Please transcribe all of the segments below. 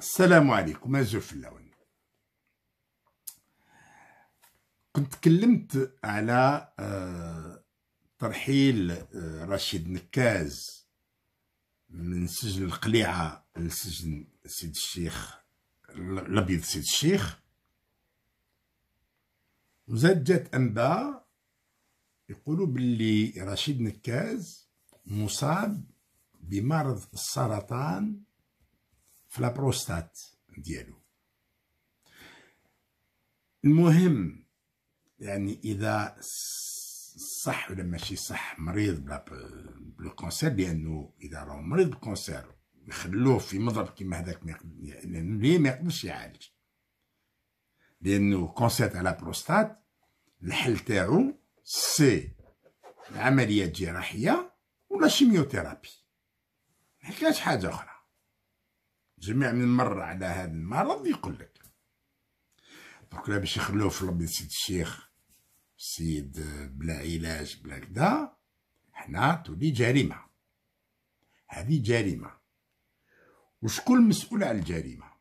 السلام عليكم في اللون كنت تكلمت على آه، ترحيل آه، رشيد نكاز من سجن القليعة لسجن سيد الشيخ الابيض سيد الشيخ وزاد جات انباء يقولوا باللي رشيد نكاز مصاب بمرض السرطان في لابروستات ديالو المهم يعني اذا صح ولا ماشي صح مريض بلا بالكونسير لانه اذا راه مريض بالكونسير يخلوه في مضرب كيما هذاك لانه ليه ما يقدرش يعالج لانه كونسير تاع لابروستات الحل تاعو سي العمليه الجراحيه ولا شيميوثيرابي ما حاجه اخرى جميع من مر على هذا المرض يقول لك لا باش يخلوه في الابيض سيد الشيخ سيد بلا علاج بلا كدا حنا تولي جريمه هذه جريمه وشكون المسؤول على الجريمه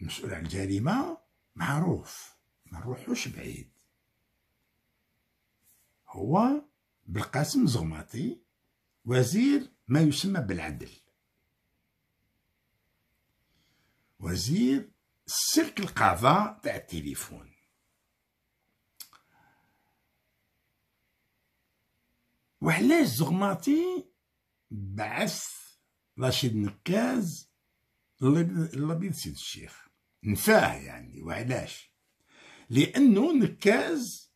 المسؤول على الجريمه معروف ما نروحوش بعيد هو بالقاسم زغماطي وزير ما يسمى بالعدل وزير سلك القضاء تاع التليفون وعلاش زغماتي بعث رشيد نكاز لبيض سيد الشيخ نفاه يعني وعلاش لانه نكاز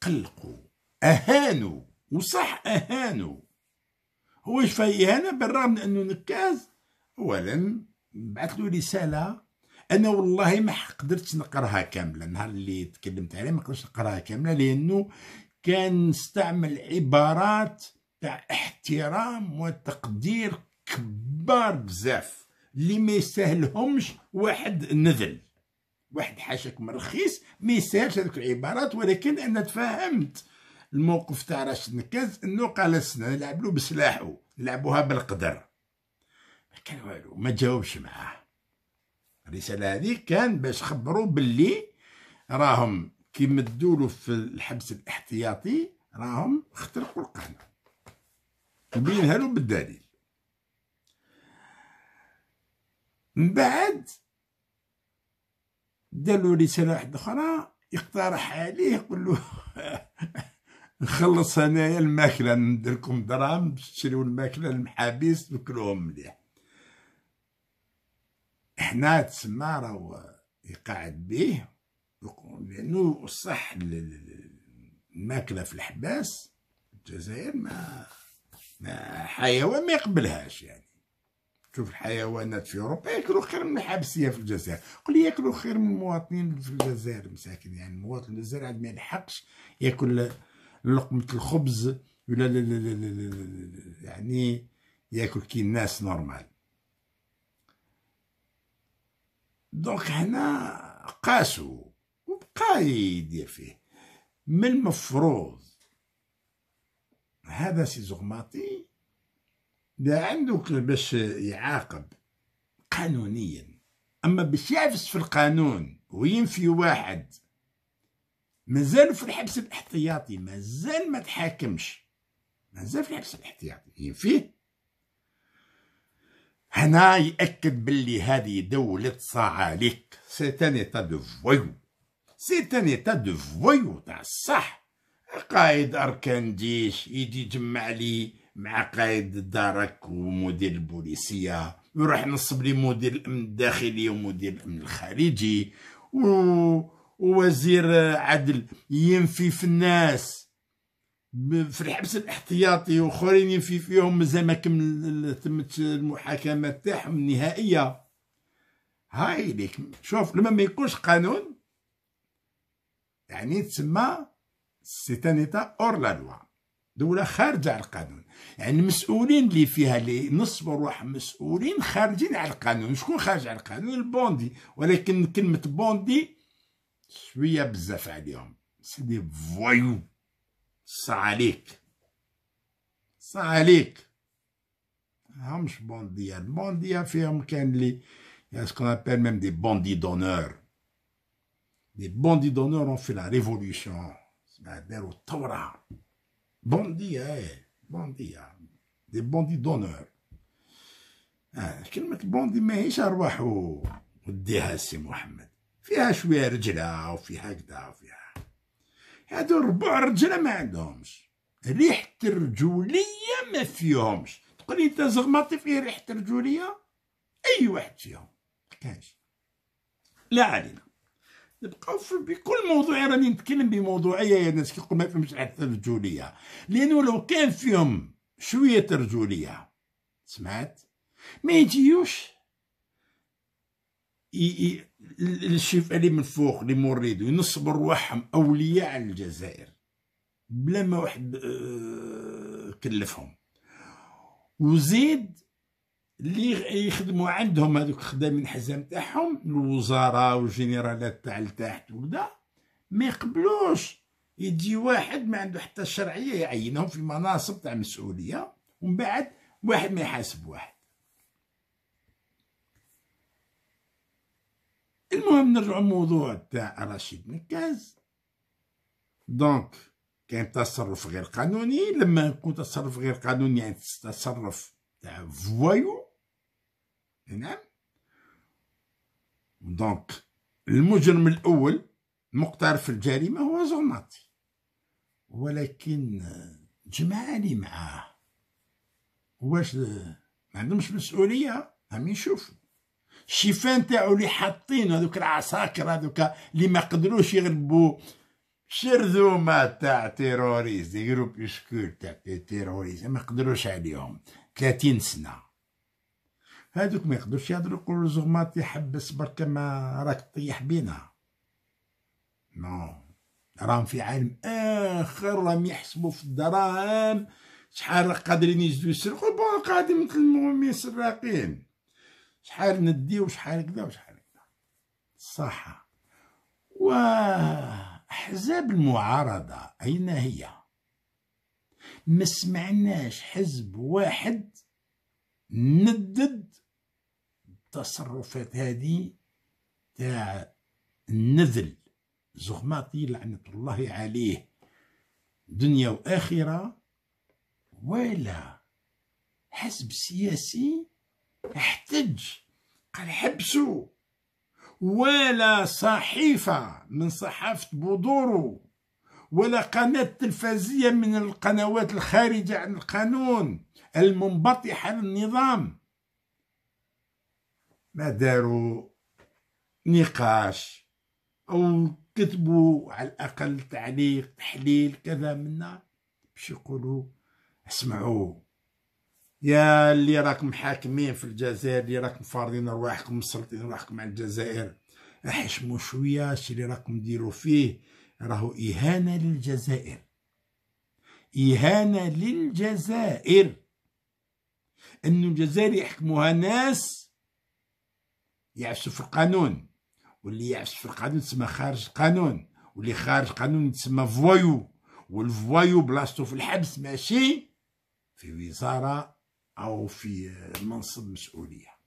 قلقوا اهانوا وصح اهانوا هو شفاي انا بالرغم من انه نكاز اولا بعث له رساله انا والله ما قدرتش نقراها كامله النهار اللي تكلمت عليه ما قدرتش نقراها كامله لانه كان استعمل عبارات تاع احترام وتقدير كبار بزاف اللي ما يستاهلهمش واحد نذل واحد حاشاك مرخيص ما يستاهلش هذوك العبارات ولكن انا تفهمت الموقف تاع راشد نكاز انه قال السنه نلعب له بسلاحه نلعبوها بالقدر كان والو ما تجاوبش معاه الرساله هذه كان باش خبروا باللي راهم كي مدولو في الحبس الاحتياطي راهم اخترقوا القانون بينها له بالدليل من بعد دالو رساله واحده اخرى يقترح عليه يقول له نخلص انايا الماكله ندير لكم دراهم باش تشريو الماكله المحابس تاكلوهم مليح حنا تسمى راهو يقعد به لانه صح الماكله في الحباس الجزائر ما, ما حيوان ما يقبلهاش يعني شوف الحيوانات في اوروبا ياكلوا خير من الحبسيه في الجزائر لي ياكلوا خير من المواطنين في الجزائر مساكن يعني المواطن الجزائري عاد ما يلحقش ياكل لقمه الخبز ولا يعني ياكل كي الناس نورمال دونك هنا قاسو وبقى يدير فيه من المفروض هذا سي زغماطي لا عندك باش يعاقب قانونيا اما باش يعفس في القانون وينفي واحد مازال في الحبس الاحتياطي مازال ما تحاكمش مازال في الحبس الاحتياطي ينفيه هنا يأكد باللي هذه دولة صعاليك سي ان ايتا دو فويو سي ان ايتا دو فويو تاع الصح قائد اركان جيش يجي يجمع لي مع قائد الدرك ومدير البوليسيه ويروح نصب لي مدير الامن الداخلي ومدير الامن الخارجي و... ووزير عدل ينفي في الناس في الحبس الاحتياطي وخرين في فيهم مازال ما كمل تمت المحاكمه تاعهم النهائيه هاي ليك شوف لما ما يكونش قانون يعني تسمى سيتانيتا اور لا لوا دوله خارجه على القانون يعني المسؤولين اللي فيها اللي نصبوا روحهم مسؤولين خارجين على القانون شكون خارج على القانون البوندي ولكن كلمه بوندي شويه بزاف عليهم سي دي فويو صعاليك صعاليك همش بونديا البونديا فيهم كان لي يعني ce دي appelle même دي bandits d'honneur des في d'honneur ont fait la révolution بونديا بونديا دي بوندي دونور آه كلمة بوندي ماهيش أرواح وديها السي محمد فيها شوية رجلة وفيها كدا وفيها هادو ربع رجلة ما عندهمش ريحه الرجوليه ما فيهمش تقولي انت زغماطي فيه ريحه الرجوليه اي واحد فيهم كاش لا علينا نبقاو بكل موضوع راني نتكلم بموضوعيه يا ناس كيقول ما فيهمش ريحه الرجوليه لانه لو كان فيهم شويه رجوليه سمعت ما يجيوش علي من فوق اللي موريدو ينصب رواحهم اولياء على الجزائر بلا ما واحد آه، كلفهم وزيد اللي يخدموا عندهم هذوك خدامين حزام تاعهم الوزراء والجنرالات تاع التحت وكذا ما يقبلوش يجي واحد ما عنده حتى الشرعيه يعينهم في مناصب تاع مسؤوليه ومن بعد واحد ما يحاسب واحد المهم نرجعوا الموضوع تاع رشيد نكاز دونك كان تصرف غير قانوني لما يكون تصرف غير قانوني يعني تصرف تاع فوايو نعم دونك المجرم الاول مقترف الجريمه هو زرناطي ولكن جمعاني معاه واش ما عندهمش مسؤوليه هم يشوفوا الشيفان تاعو اللي حاطين هذوك العساكر هذوك اللي ما قدروش يغلبوا شرذومة تاع تيروريز دي جروب يسكول تاع تيروريز ما قدروش عليهم 30 سنة هذوك ما يقدروش يهضروا يقولوا زغمات يحبس برك ما راك طيح بينا نو راهم في عالم اخر راهم يحسبوا في الدراهم شحال قادرين يزيدوا يسرقوا بون قادم مثل المهم سراقين شحال ندي وشحال كذا وشحال كذا الصحة وأحزاب المعارضة أين هي ما سمعناش حزب واحد ندد التصرفات هذه تاع النذل زغماطي لعنة الله عليه دنيا وآخرة ولا حزب سياسي احتج قال حبسوا ولا صحيفة من صحافة بودورو ولا قناة تلفزية من القنوات الخارجة عن القانون المنبطحة للنظام ما داروا نقاش أو كتبوا على الأقل تعليق تحليل كذا منا باش يقولوا اسمعوا يا اللي راكم حاكمين في الجزائر اللي راكم فارضين رواحكم مسلطين رواحكم على الجزائر احشموا شويه الشي اللي راكم ديروا فيه راهو اهانه للجزائر اهانه للجزائر ان الجزائر يحكموها ناس يعشوا في القانون واللي يعش في القانون تسمى خارج القانون واللي خارج القانون تسمى فوايو والفوايو بلاصتو في الحبس ماشي في وزاره او في منصب مسؤوليه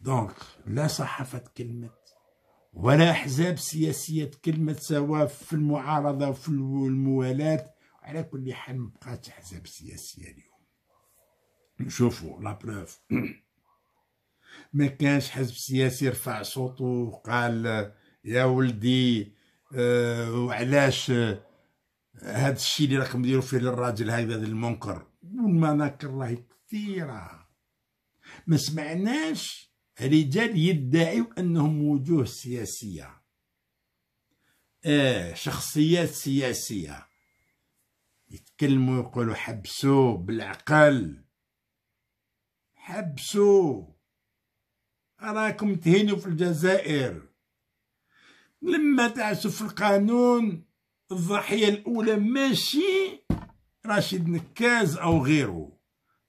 دونك لا صحافه كلمه ولا احزاب سياسيه تكلمت سواء في المعارضه وفي الموالاه على كل حال مبقات احزاب سياسيه اليوم نشوفوا لا بروف ما كانش حزب سياسي رفع صوته وقال يا ولدي آه، وعلاش هذا آه، الشيء اللي راكم ديروا فيه للراجل هكذا المنكر والمناكر راهي كثيره ما سمعناش رجال يدعيوا انهم وجوه سياسيه آه شخصيات سياسيه يتكلموا يقولوا حبسوا بالعقل حبسوا راكم تهينوا في الجزائر لما تعسوا في القانون الضحيه الاولى ماشي راشد نكاز أو غيره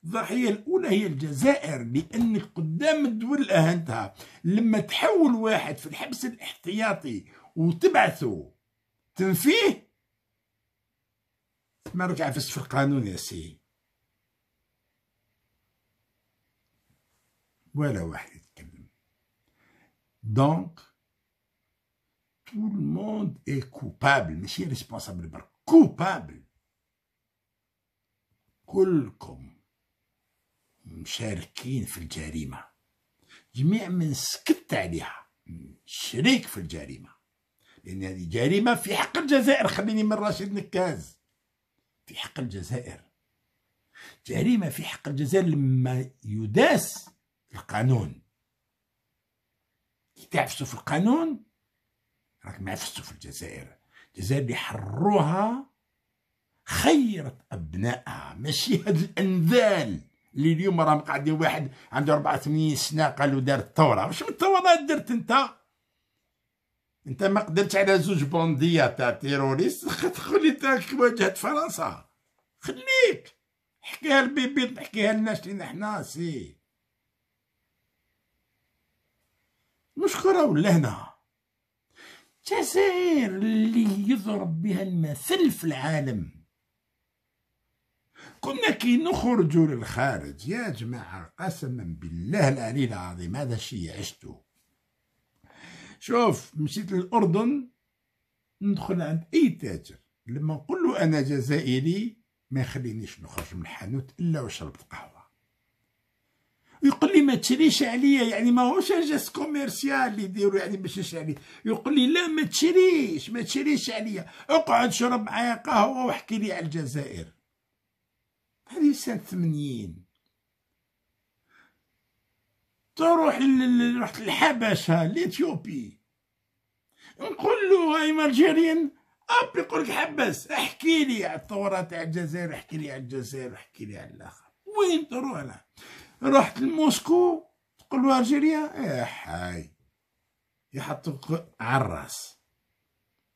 الضحية الأولى هي الجزائر لأنك قدام الدول أهنتها لما تحول واحد في الحبس الاحتياطي وتبعثه تنفيه ما رجع في القانون يا سي ولا واحد يتكلم دونك طول الموند اي كوبابل ماشي ريسبونسابل برك كوبابل كلكم مشاركين في الجريمة جميع من سكت عليها شريك في الجريمة لأن هذه جريمة في حق الجزائر خليني من راشد نكاز في حق الجزائر جريمة في حق الجزائر لما يداس القانون كي تعفسوا في القانون راك معفسوا في الجزائر الجزائر اللي حروها خيرت ابنائها ماشي هاد الانذال اللي اليوم راهم قاعدين واحد عنده 84 سنه قالوا دار الثوره واش من الثوره درت انت انت ما قدرتش على زوج بونديه تاع تيروريست خليتك واجهت فرنسا خليك حكيها البيبي تحكيها الناس اللي حنا سي مشكرة ولا هنا الجزائر اللي يضرب بها المثل في العالم كنا كي نخرجوا للخارج يا جماعة قسما بالله العلي العظيم هذا الشيء عشته شوف مشيت للأردن ندخل عند أي تاجر لما نقول له أنا جزائري ما يخلينيش نخرج من الحانوت إلا وشربت قهوة يقول لي ما تشريش عليا يعني ما هوش جاس كوميرسيال اللي يديروا يعني باش نشري يقول لي لا ما تشريش ما تشريش عليا اقعد شرب معايا قهوه واحكي لي على الجزائر هذه سنة ثمانين تروح رحت للحبشة لإثيوبي نقول له هاي مالجيريان اب يقول لك حبس احكي لي على الثورة تاع الجزائر احكي لي على الجزائر احكي لي على الاخر وين تروح أنا رحت لموسكو تقول له الجيريا يا إيه، حي يحطوك على الراس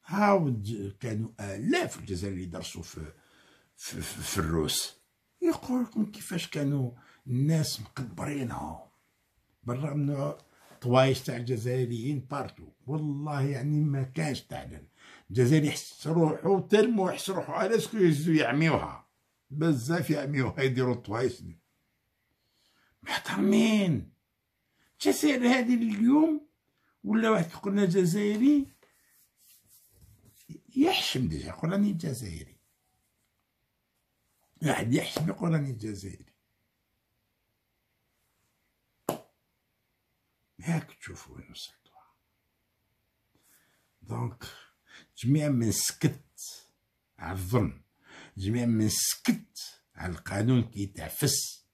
هاو كانوا الاف الجزائر اللي درسوا في في, في, في الروس يقول لكم كيفاش كانوا الناس مقبرينهم بالرغم من طوايش تاع الجزائريين بارتو والله يعني ما كانش تاع الجزائري يحس روحو ترمو يحس روحو على سكو يهزو يعميوها بزاف يعميوها يديرو طوايش محترمين الجزائر هذه اليوم ولا واحد يقولنا جزائري يحشم ديجا يقول راني جزائري واحد يحمق يحسب راني جزائري هاك تشوفوا وين وصلتوا دونك جميع من سكت على الظلم جميع من سكت على القانون كيتعفس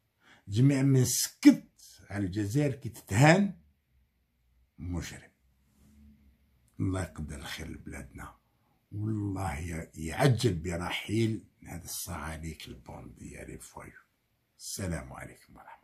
جميع من سكت على الجزائر كي تتهان مجرم الله يقدر الخير لبلادنا والله يعجل برحيل هذا الصعاليك البوند البوندي يا السلام عليكم ورحمة الله